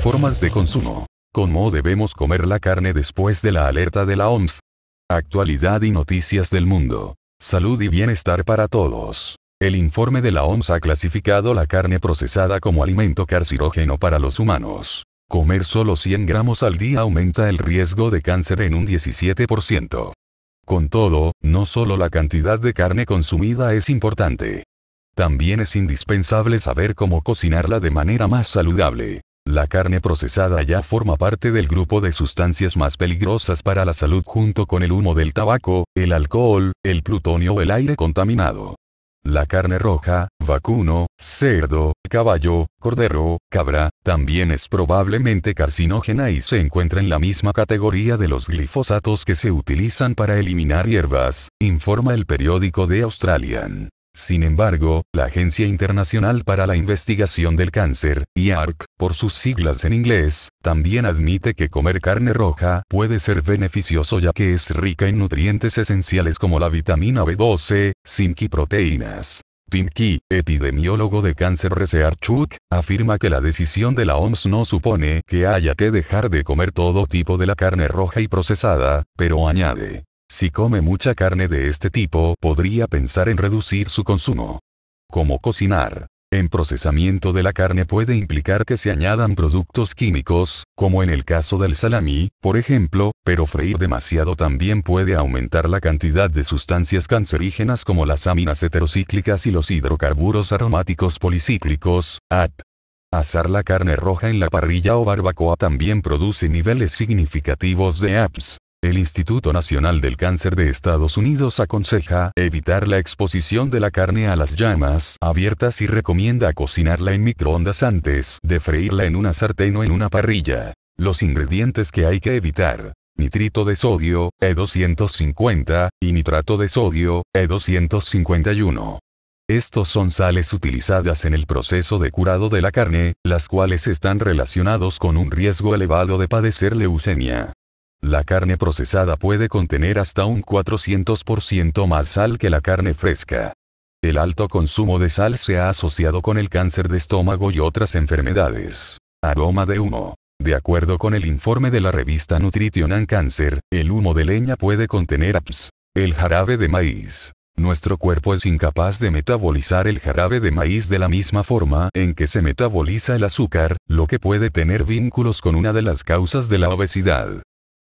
formas de consumo. ¿Cómo debemos comer la carne después de la alerta de la OMS? Actualidad y noticias del mundo. Salud y bienestar para todos. El informe de la OMS ha clasificado la carne procesada como alimento carcinógeno para los humanos. Comer solo 100 gramos al día aumenta el riesgo de cáncer en un 17%. Con todo, no solo la cantidad de carne consumida es importante. También es indispensable saber cómo cocinarla de manera más saludable. La carne procesada ya forma parte del grupo de sustancias más peligrosas para la salud junto con el humo del tabaco, el alcohol, el plutonio o el aire contaminado. La carne roja, vacuno, cerdo, caballo, cordero, cabra, también es probablemente carcinógena y se encuentra en la misma categoría de los glifosatos que se utilizan para eliminar hierbas, informa el periódico The Australian. Sin embargo, la Agencia Internacional para la Investigación del Cáncer, IARC, por sus siglas en inglés, también admite que comer carne roja puede ser beneficioso ya que es rica en nutrientes esenciales como la vitamina B12, zinc y proteínas. Tim Key, epidemiólogo de cáncer Research Chuk, afirma que la decisión de la OMS no supone que haya que dejar de comer todo tipo de la carne roja y procesada, pero añade, si come mucha carne de este tipo, podría pensar en reducir su consumo. Como cocinar. En procesamiento de la carne puede implicar que se añadan productos químicos, como en el caso del salami, por ejemplo, pero freír demasiado también puede aumentar la cantidad de sustancias cancerígenas como las aminas heterocíclicas y los hidrocarburos aromáticos policíclicos, AP. Asar la carne roja en la parrilla o barbacoa también produce niveles significativos de APS, el Instituto Nacional del Cáncer de Estados Unidos aconseja evitar la exposición de la carne a las llamas abiertas y recomienda cocinarla en microondas antes de freírla en una sartén o en una parrilla. Los ingredientes que hay que evitar. Nitrito de sodio, E250, y nitrato de sodio, E251. Estos son sales utilizadas en el proceso de curado de la carne, las cuales están relacionados con un riesgo elevado de padecer leucemia. La carne procesada puede contener hasta un 400% más sal que la carne fresca. El alto consumo de sal se ha asociado con el cáncer de estómago y otras enfermedades. Aroma de humo. De acuerdo con el informe de la revista Nutrition and Cancer, el humo de leña puede contener APS, el jarabe de maíz. Nuestro cuerpo es incapaz de metabolizar el jarabe de maíz de la misma forma en que se metaboliza el azúcar, lo que puede tener vínculos con una de las causas de la obesidad.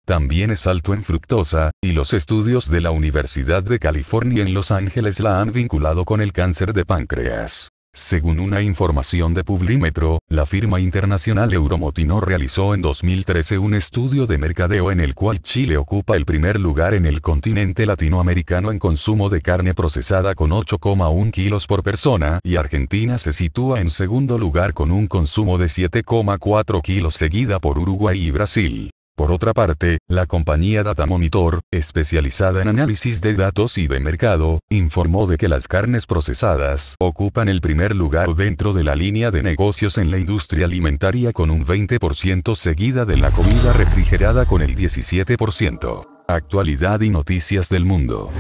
También es alto en fructosa, y los estudios de la Universidad de California en Los Ángeles la han vinculado con el cáncer de páncreas. Según una información de Publímetro, la firma internacional Euromotino realizó en 2013 un estudio de mercadeo en el cual Chile ocupa el primer lugar en el continente latinoamericano en consumo de carne procesada con 8,1 kilos por persona y Argentina se sitúa en segundo lugar con un consumo de 7,4 kilos seguida por Uruguay y Brasil. Por otra parte, la compañía Data Monitor, especializada en análisis de datos y de mercado, informó de que las carnes procesadas ocupan el primer lugar dentro de la línea de negocios en la industria alimentaria con un 20% seguida de la comida refrigerada con el 17%. Actualidad y noticias del mundo.